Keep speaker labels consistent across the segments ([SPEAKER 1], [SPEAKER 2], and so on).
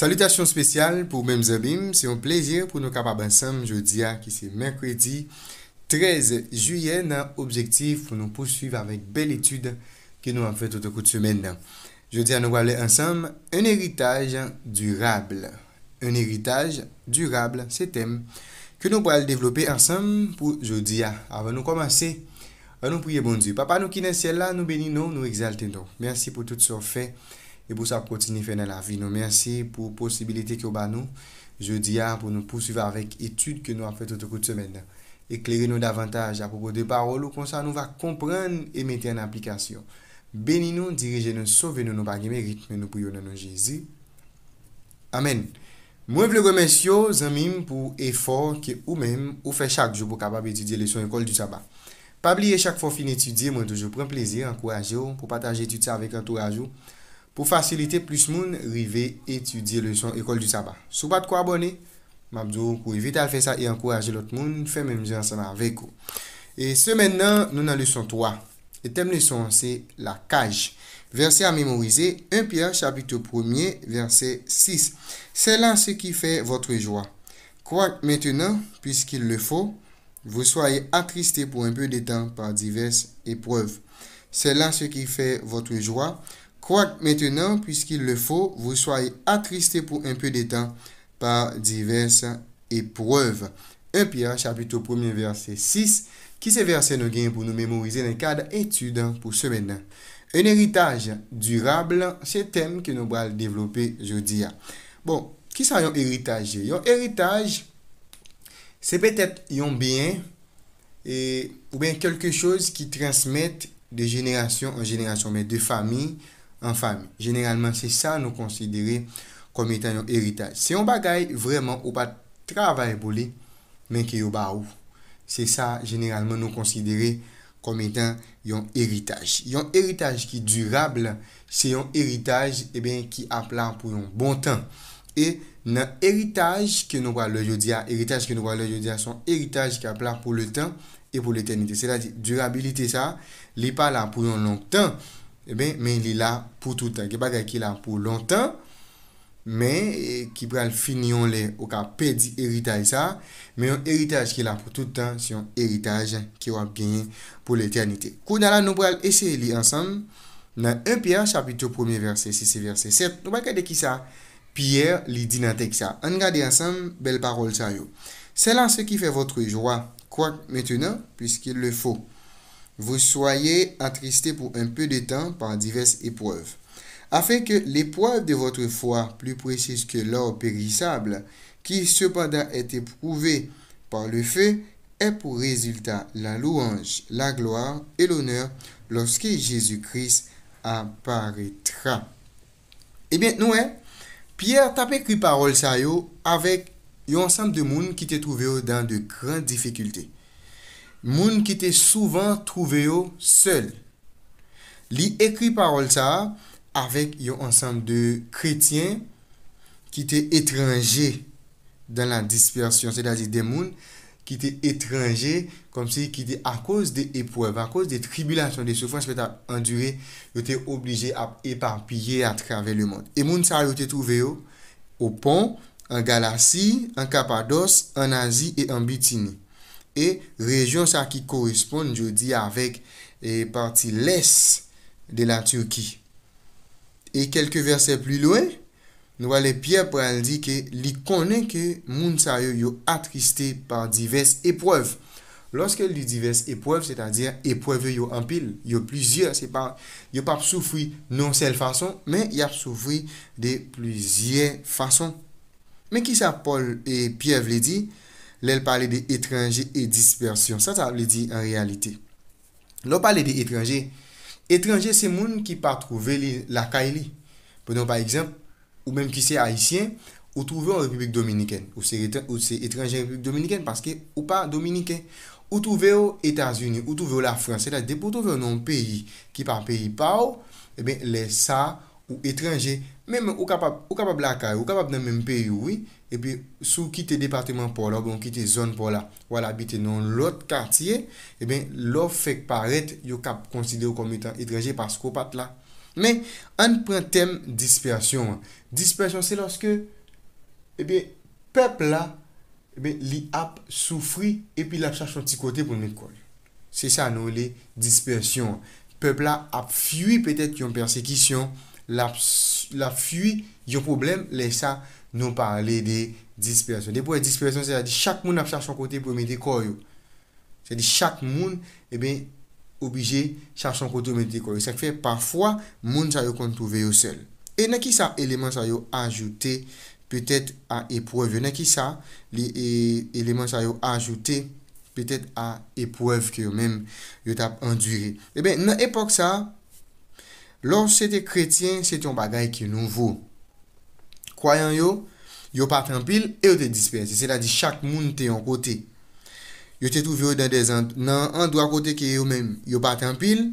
[SPEAKER 1] Salutasyon spesyal pou mèm zabim. Se yon plezir pou nou kapab ansam jodi a ki se mèrkredi 13 juyen. Objektif pou nou pousuive avèk bel etude ki nou an fè tout okou tsemen. Jodi a nou wale ansam un eritaj durabl. Un eritaj durabl se tem. Ki nou wale devlopè ansam pou jodi a avè nou komanse a nou priye bon di. Papa nou ki nè sè la nou beni nou nou exalte nou. Mènsi pou tout sou fè. E pou sa kontini fè nan la vi. Nou mersi pou posibilite ki ou ba nou. Je di ya pou nou pou suva avèk etude ke nou ap fè tout ou kout semen. Eklèri nou davantage apopo de parol ou kon sa nou va komprèn e metè nan aplikasyon. Beni nou dirije nou sove nou nou bagye me ritme nou pou yon nan nou jezi. Amen.
[SPEAKER 2] Mwen vle remens
[SPEAKER 1] yo zanmim pou e fò ki ou mèm ou fè chak jò pou kabab etudye lesyon ekol du saban. Pabli e chak fò fin etudye mwen tou jò pren plézi, ankouraj yo pou pataj etudye avèk an tou ajou. pou fasilite plus moun rive etudye le son ekol di saba. Soubat kwa abone? Mabdou kou evite al fe sa e ankouraje lot moun, fe menmze ansama veko. E se mennen nou nan le son 3. E tem le son se la kaj. Versi a memorize, 1 Pierre chapitou 1er versi 6. Selan se ki fe vote joa. Kwa mwentenan, piskil le fo, vou soye atristi pou anpe de tan pa divers eprove. Selan se ki fe vote joa, Kwa mètenan, pwiskil le fwo, wou swaye atristè pou un pwè detan pa divers epwèv. Un piya, chapitou premier versè 6, ki se versè nou gen pou nou mèmouize nan kada etudan pou se mènen. Un eritaj durabl, se tem ke nou bral devlopè jodi ya. Bon, ki sa yon eritaj? Yon eritaj, se petè yon biyen ou ben kelke chòz ki transmèt de jenèasyon an jenèasyon, men de fami, An fami, generalman se sa nou konsidere kom etan yon eritaj. Se yon bagay vreman ou pa travay pou li, men ki yo ba ou. Se sa generalman nou konsidere kom etan yon eritaj. Yon eritaj ki durable, se yon eritaj e eh ben ki ap la pou yon bon tan. E nan eritaj ki nou wale yo diya, eritaj ki nou wale yo diya, son eritaj ki ap la pou le tan e pou le tenite. Se la di durabilite sa, li pa la pou yon lon tan, E ben men li la pou toutan Ge baga ki la pou lontan Men eh, ki pral finyon li Ou ka pedi eritaj sa Men yon eritaj ki la pou toutan Si yon eritaj ki wap genye pou l'eternite Kou nan la nou pral ese li ansam Nan 1 Pierre chapitou 1 verset 6 verset Serp nou baga de ki sa Pierre li dinatek sa An gade ansam bel parol sa yo Selan se ki fe votre joa Kouak metenan Piske le fo vous soyez attristés pour un peu de temps par diverses épreuves, afin que l'épreuve de votre foi, plus précise que l'or périssable, qui cependant est éprouvée par le feu, ait pour résultat la louange, la gloire et l'honneur lorsque Jésus-Christ apparaîtra. Eh bien, nous, hein, Pierre t'a écrit parole ça avec un ensemble de monde qui t'est trouvé dans de grandes difficultés. moun ki te souvan trouve yo sel. Li ekri parol sa avèk yon ansan de kretien ki te etranje dan la dispersyon. Se da zi de moun ki te etranje kom se ki te akos de epouev, akos de tribulasyon, de soufranj pe ta endure yo te oblije ap eparpye a travè le moun. E moun sa yo te trouve yo o pon, an galasi, an kapados, an nazi e an bitini. E rejyon sa ki koresponde jo di avek e parti les de la Turki. E kelke verse pli louen, nou alè Pierre Poil di ke li konen ke moun sa yo yo atristi par divers epwev. Lorske li divers epwev, se ta di epwev yo empil, yo plizye, yo pa psoufri non sel fason, men ya psoufri de plizye fason. Men ki sa Paul et Pierre vle di? Lèl pale de etranje et dispersyon. Sa sa pale di en realite. Lò pale de etranje. Etranje se moun ki pa trove la kaili. Pwè don pa eksemp, ou menm ki se haisyen, ou trove ou republik dominiken. Ou se etranje republik dominiken, paske ou pa dominiken. Ou trove ou Etasuni, eh ou trove ou la franse. Se la de pou trove ou nan peyi ki pa peyi pa ou, le sa ou etranje. Mèm ou kapap lakay, ou kapap nan mèm peyi wè, e bè sou kite departement pou la, ou kite zon pou la wè la bite nan lòt kartye, e bè lòf fèk paret yo kap konsidè ou komitant idreje paskou pat la. Mè, an prèntem dispersyon. Dispersyon se lòske, e bè pepl la, e bè li ap soufri, e bè la chache an ti kote pou mèt koy. Se sa nou lè dispersyon. Pepl la ap fwi pètèt yon persekisyon, la ap la fwi yo problem le sa nou pale de dispersyon. De pou e dispersyon se la di chak moun ap chak son kote pou me de kor yo. Se di chak moun, e ben, obije chak son kote pou me de kor yo. Se ki fe, parfwa, moun sa yo kont prouve yo sel. E ne ki sa eleman sa yo ajoute, petet a epwav. E ne ki sa, eleman sa yo ajoute, petet a epwav ki yo men yo tap anduri. E eh ben, nan epok sa, Lors se te kretien, se te yon bagay ki nouvou. Kwayan yo, yo paten pil, e yo te disperse. Se la di chak moun te yon kote. Yo te touvi yo nan andwa kote ki yo men. Yo paten pil,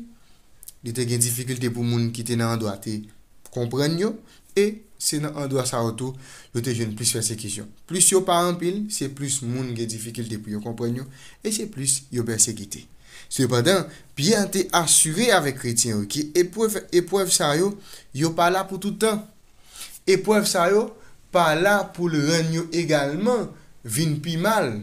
[SPEAKER 1] yo te gen difikulte pou moun ki te nan andwa te kompren yo. E se nan andwa sa wotou, yo te jen plus persekisyon. Plus yo paten pil, se plus moun gen difikulte pou yo kompren yo. E se plus yo persekisyon. Se badan, pi an te asyve ave kretien ou ki epwav sa yo, yo pa la pou toutan. Epwav sa yo, pa la pou le renyo egalman, vin pi mal.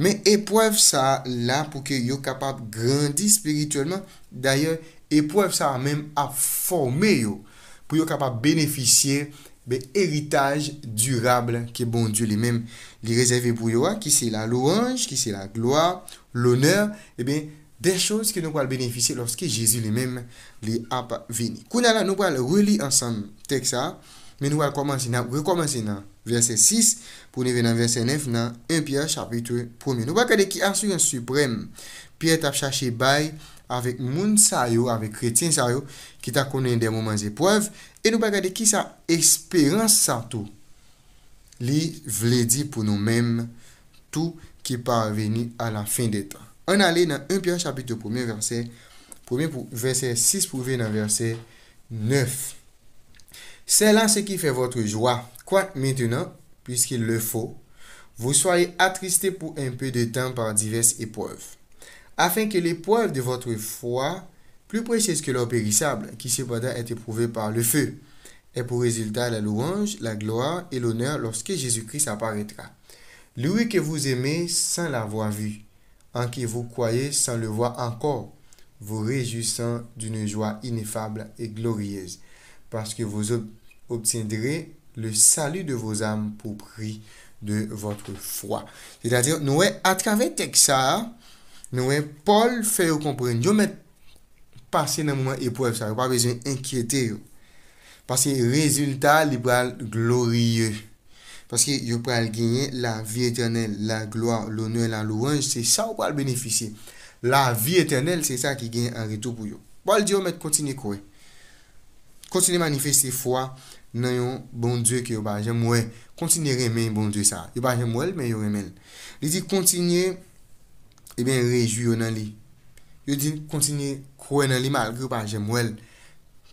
[SPEAKER 1] Men epwav sa la pou ke yo kapab grandis spirituelman. D'ayon, epwav sa men a formeyo pou yo kapab benefisye, ben, eritaj durable. Ki bon, diyo li men li rezerve pou yo a, ki se la louange, ki se la gloa, l'oner, e eh ben... Des chos ki nou pal beneficye loske Jezu li men li ap vini. Kou nala nou pal reli ansam tek sa, men nou pal rekomansi nan verse 6, pou ne ven nan verse 9 nan 1 Pierre chapitre 1. Nou pal kade ki ansu yon suprem, Pierre tap chache bay avik moun sa yo, avik kretien sa yo, ki ta konen den momans epwav, e nou pal kade ki sa eksperans sa tou, li vle di pou nou men tou ki par vini a la fin de tan. On allait dans 1 Pierre chapitre 1 verset, verset 6 pour dans verset 9. C'est là ce qui fait votre joie. Quoi maintenant, puisqu'il le faut, vous soyez attristé pour un peu de temps par diverses épreuves, afin que l'épreuve de votre foi, plus précieuse que l'or périssable, qui cependant est éprouvée par le feu, ait pour résultat la louange, la gloire et l'honneur lorsque Jésus-Christ apparaîtra. Lui que vous aimez sans l'avoir vu, en qui vous croyez sans le voir encore, vous réjouissant d'une joie ineffable et glorieuse, parce que vous obtiendrez le salut de vos âmes pour prix de votre foi. C'est-à-dire, nous, à travers texte, nous, Paul fait comprendre, nous, met passer dans le moment épreuve, ça pas besoin d'inquiéter. Parce que résultat, libéral glorieux. Paske yo pral genye la vi eternel, la gloa, l'onel, la louange, se sa ou pral beneficye. La vi eternel se sa ki genye an ritu pou yo. Pral diyo met kontine kowe. Kontine manifeste fwa nan yon bon die ki yo ba jemwe. Kontine remen bon die sa. Yo ba jemwe men yo remen. Li di kontine, e eh ben reju yo nan li. Yo di kontine kowe nan li malke yo ba jemwe.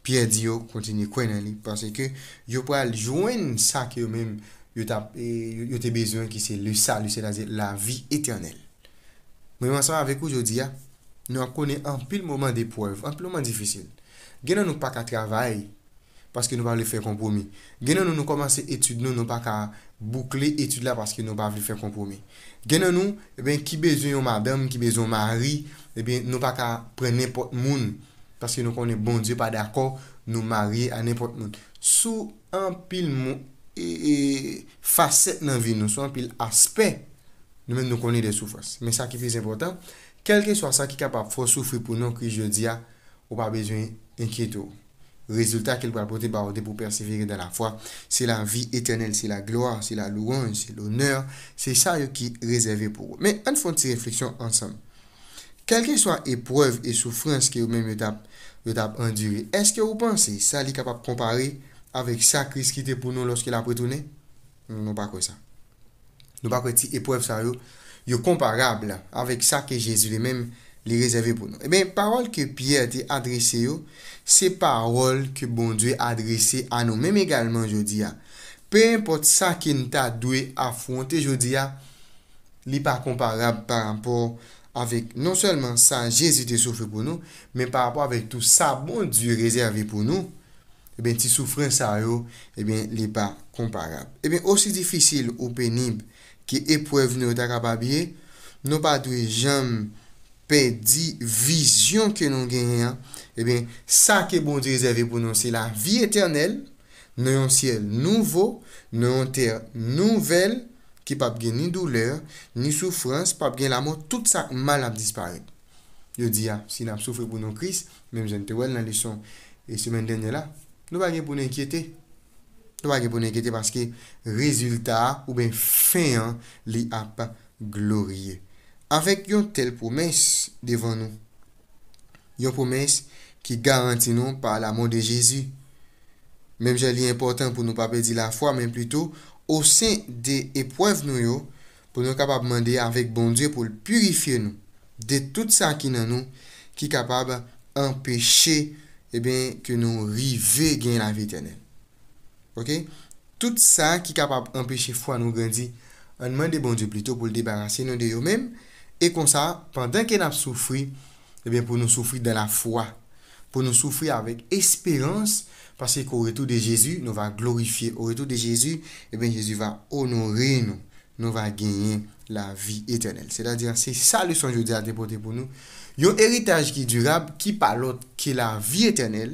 [SPEAKER 1] Piye diyo kontine kowe nan li. Paske yo pral jwen sa ki yo men. E, yo te bezyon ki se lu sa, lu se la di la vi eternel. Mwen yon masan avek oujou di ya, nou akone an pil mouman de pouev, an pil mouman difisyon. Genan nou pa ka travay, paske nou pa li fe kompromi. Genan nou nou komanse etude nou, nou pa ka boukle etude la, paske nou pa li fe kompromi. Genan nou, e ben ki bezyon yon madem, ki bezyon mari, e ben nou pa ka prene pot moun, paske nou konen bon di pa d'akor, nou mari an epot moun. Sou an pil moun, e, e faset nan vi nou son, pil aspe, nou men nou koni de soufras. Men sa ki fiz importan, kelke so sa ki kapap fos soufri pou nou kri je diya, ou pa bejwen enkietou. Rezultat ke l pou apote barote pou perseviri dan la fwa, se la vi etenel, se la gloa, se la louange, se l'honneur, se sa yo ki rezervi pou ou. Men an fon ti refleksyon ansam. Kelke so a epwav e soufrans ki ou men yo tap enduri, eske ou panse, sa li kapap kompare fos avèk sa kris ki te pou nou loske la pritounè, nou pa kwa sa. Nou pa kwa ti epwèv sa yo, yo komparabla avèk sa ke Jezu li mèm li rezavè pou nou. E eh bè, parol ke Pierre te adrese yo, se parol ke bon Dieu adrese a nou, mèm egalman jodi ya. Ah, Pe import sa ki nta dwe afwante jodi ya, ah, li pa komparabla parampò avèk non selman sa Jezu te soufè pou nou, mèm parampò avèk tout sa bon Dieu rezavè pou nou, e ben ti soufren sa yo, e ben li pa komparab. E ben osi difisil ou penib ki epwev nou da ka babye, nou pa dwe jam pedi vizyon ke nou genyen, e ben sa ke bon di rezervi pou nou, se la vi eternel, nou yon siel nouvo, nou yon ter nouvel, ki pap gen ni douler, ni soufrans, pap gen la moun, tout sa mal ap dispare. Yo di ya, si nou ap soufren pou nou kris, menm jen te wel nan lison e semen denye la, Nou pa gen pou nou enkyete. Nou pa gen pou nou enkyete paske rezultat ou ben fèan li ap glorie. Afèk yon tel promès devan nou. Yon promès ki garanti nou pa la mò de Jésus. Mem jè li important pou nou pa pedi la fò men plito, ou sen de epwèv nou yo, pou nou kapab mande avèk bon Diyo pou l'purifiè nou. De tout sa ki nan nou ki kapab empèche Eh bien, que nous nous à la vie éternelle. Ok? Tout ça qui foi foi nous nous grandir on de bon Dieu plutôt pour le débarrasser nous de mêmes et comme ça, pendant qu'on a souffert, et eh bien, pour nous souffrir dans la foi, pour nous souffrir avec espérance, parce qu'au retour de Jésus nous va glorifier. Au retour de Jésus, eh bien, Jésus va honorer nous. nou va genyen la vi eternel. Se la diyan, se sa lisan jodi a depote pou nou, yo eritaj ki durab, ki palot, ki la vi eternel,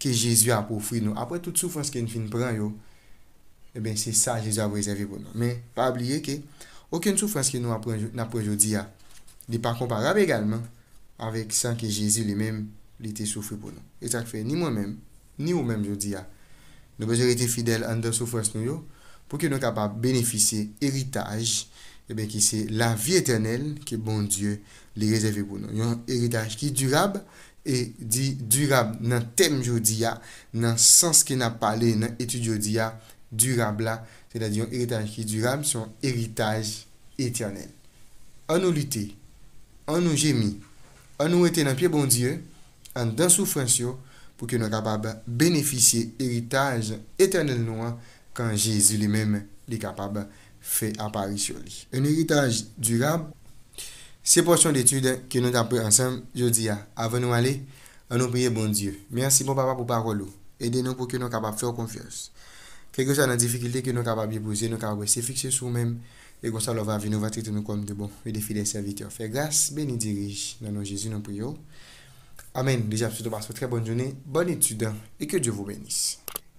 [SPEAKER 1] ki Jezu a poufri nou. Apre tout soufrans ki en fin pran yo, e ben se sa Jezu a brezevi pou nou. Me, pa ablige ke, oken soufrans ki nou apre jodi a, li pa komparab egalman, avek san ki Jezu li men, li te soufri pou nou. E tak fe, ni mwen men, ni ou men jodi a, nou bejere te fidel an de soufrans nou yo, pou ke nou kapab benefisye eritaj, e eh ben ki se la vi etenel ki bon Diyo li rezeve pou nou. Yon eritaj ki durab, e di durab nan tem jodi ya, nan sans ki nan pale, nan etu jodi ya, durab la, se da di yon eritaj ki durab, se yon eritaj etenel. An nou lite, an nou jemi, an nou ete nan piye bon Diyo, an dan soufrensyo, pou ke nou kapab benefisye eritaj etenel nou an, kan Jésus li mèm li kapab fè apari sou li. Un iritaj durab, bon se pòsyon d'etude ki nou tapè ansèm, jò di a, avè nou alè, an nou priye bon Diyo. Mènsi bon papa pou parolou, edè nou pou ki nou kapab fè ou konfiyos. Kè gò sa nan difikilte ki nou kapab yé pou zè, nou kapab wè se fikse sou mèm, e gò sa lo vè avè nou vè trite nou kom de bon, ve defi de servite ou fè glas, be ni dirij nan nou Jésus nan priyo. Amen. Deja, psoutou paspè, tre bon jounè, bon etude, e kè Diy